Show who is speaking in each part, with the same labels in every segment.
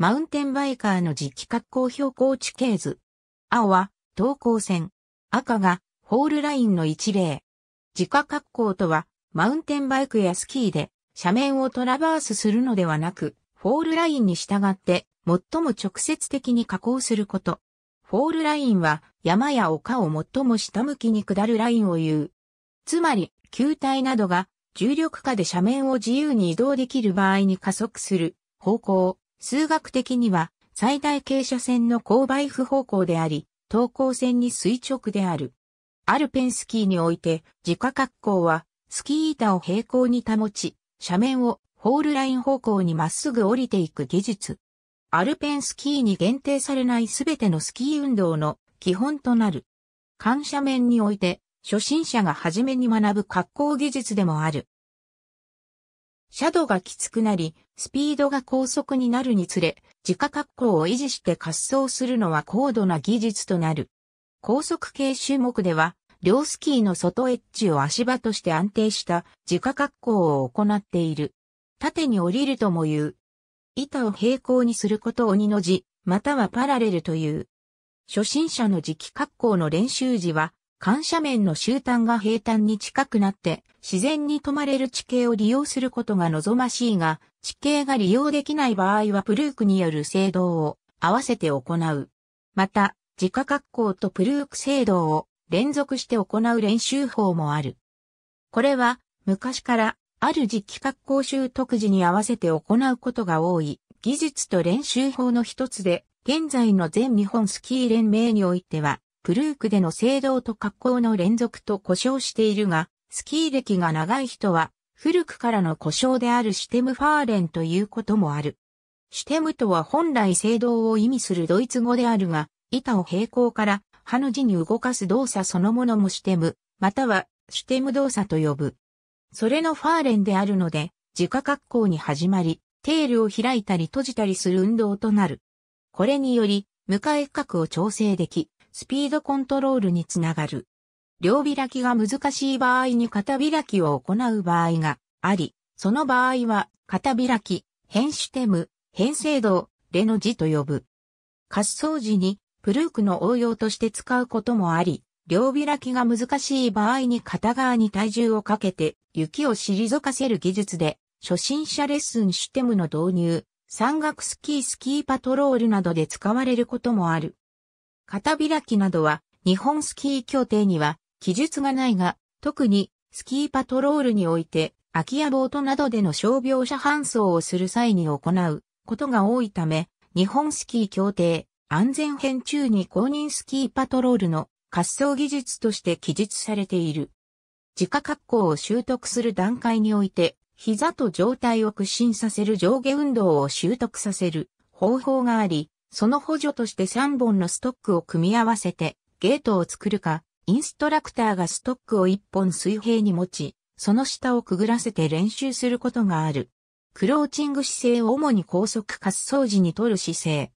Speaker 1: マウンテンバイカーの実機格好標高地形図。青は、等高線。赤が、ホールラインの一例。自家格好とは、マウンテンバイクやスキーで、斜面をトラバースするのではなく、フォールラインに従って、最も直接的に加工すること。フォールラインは、山や丘を最も下向きに下るラインを言う。つまり、球体などが、重力下で斜面を自由に移動できる場合に加速する、方向。数学的には最大傾斜線の勾配不方向であり、等高線に垂直である。アルペンスキーにおいて、自家格好は、スキー板を平行に保ち、斜面をホールライン方向にまっすぐ降りていく技術。アルペンスキーに限定されないすべてのスキー運動の基本となる。緩斜面において、初心者が初めに学ぶ格好技術でもある。シャドウがきつくなり、スピードが高速になるにつれ、自家格好を維持して滑走するのは高度な技術となる。高速系種目では、両スキーの外エッジを足場として安定した自家格好を行っている。縦に降りるとも言う。板を平行にすることを二の字、またはパラレルという。初心者の磁気格好の練習時は、緩斜面の終端が平坦に近くなって、自然に泊まれる地形を利用することが望ましいが、地形が利用できない場合はプルークによる制動を合わせて行う。また、自家格好とプルーク制動を連続して行う練習法もある。これは、昔から、ある実機格好習得時に合わせて行うことが多い、技術と練習法の一つで、現在の全日本スキー連盟においては、プルークでの制動と格好の連続と呼称しているが、スキー歴が長い人は、古くからの故障であるシュテムファーレンということもある。シュテムとは本来聖堂を意味するドイツ語であるが、板を平行から歯の字に動かす動作そのものもシュテム、またはシュテム動作と呼ぶ。それのファーレンであるので、自家格好に始まり、テールを開いたり閉じたりする運動となる。これにより、向かい角を調整でき、スピードコントロールにつながる。両開きが難しい場合に片開きを行う場合があり、その場合は、片開き、変シテム、変制度レの字と呼ぶ。滑走時に、プルークの応用として使うこともあり、両開きが難しい場合に片側に体重をかけて、雪を退かせる技術で、初心者レッスンシュテムの導入、山岳スキースキーパトロールなどで使われることもある。片開きなどは、日本スキー協定には記述がないが、特にスキーパトロールにおいて、空き家ボートなどでの傷病者搬送をする際に行うことが多いため、日本スキー協定安全編中に公認スキーパトロールの滑走技術として記述されている。自家格好を習得する段階において、膝と上体を屈伸させる上下運動を習得させる方法があり、その補助として3本のストックを組み合わせてゲートを作るか、インストラクターがストックを1本水平に持ち、その下をくぐらせて練習することがある。クローチング姿勢を主に高速滑走時に取る姿勢。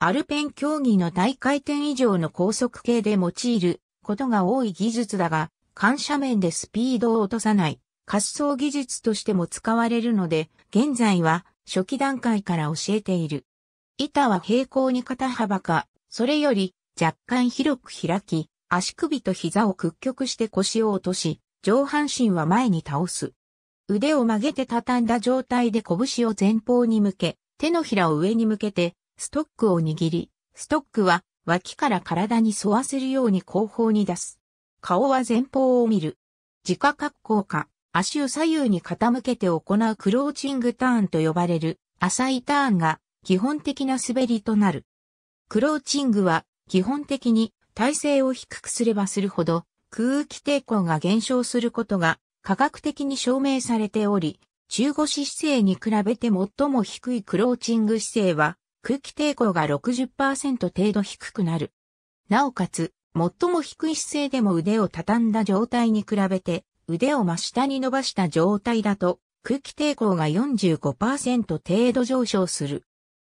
Speaker 1: アルペン競技の大回転以上の高速系で用いることが多い技術だが、緩斜面でスピードを落とさない滑走技術としても使われるので、現在は初期段階から教えている。板は平行に肩幅か、それより若干広く開き、足首と膝を屈曲して腰を落とし、上半身は前に倒す。腕を曲げて畳んだ状態で拳を前方に向け、手のひらを上に向けて、ストックを握り、ストックは脇から体に沿わせるように後方に出す。顔は前方を見る。自家格好か、足を左右に傾けて行うクローチングターンと呼ばれる浅いターンが基本的な滑りとなる。クローチングは基本的に体勢を低くすればするほど空気抵抗が減少することが科学的に証明されており、中腰姿勢に比べて最も低いクローチング姿勢は空気抵抗が60%程度低くなる。なおかつ、最も低い姿勢でも腕を畳んだ状態に比べて腕を真下に伸ばした状態だと空気抵抗が45%程度上昇する。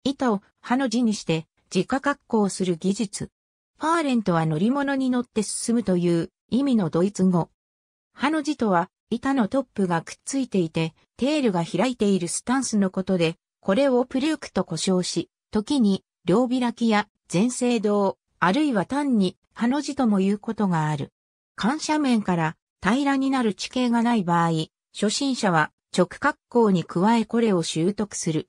Speaker 1: 板を刃の字にして自家格好する技術。ファーレントは乗り物に乗って進むという意味のドイツ語。歯の字とは板のトップがくっついていて、テールが開いているスタンスのことで、これをプルークと呼称し、時に両開きや前制道、あるいは単に歯の字とも言うことがある。緩斜面から平らになる地形がない場合、初心者は直角行に加えこれを習得する。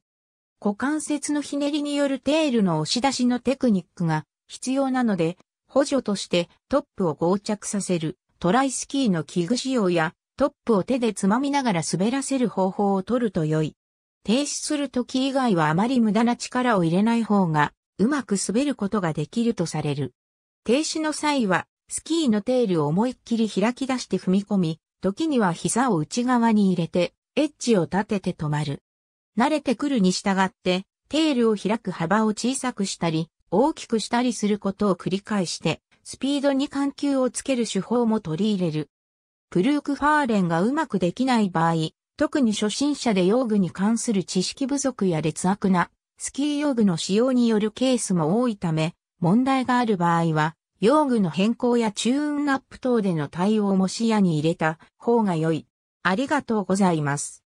Speaker 1: 股関節のひねりによるテールの押し出しのテクニックが必要なので、補助としてトップを合着させるトライスキーの器具使用やトップを手でつまみながら滑らせる方法を取ると良い。停止する時以外はあまり無駄な力を入れない方がうまく滑ることができるとされる。停止の際はスキーのテールを思いっきり開き出して踏み込み、時には膝を内側に入れてエッジを立てて止まる。慣れてくるに従ってテールを開く幅を小さくしたり、大きくしたりすることを繰り返して、スピードに緩急をつける手法も取り入れる。プルーク・ファーレンがうまくできない場合、特に初心者で用具に関する知識不足や劣悪なスキー用具の使用によるケースも多いため、問題がある場合は、用具の変更やチューンアップ等での対応も視野に入れた方が良い。ありがとうございます。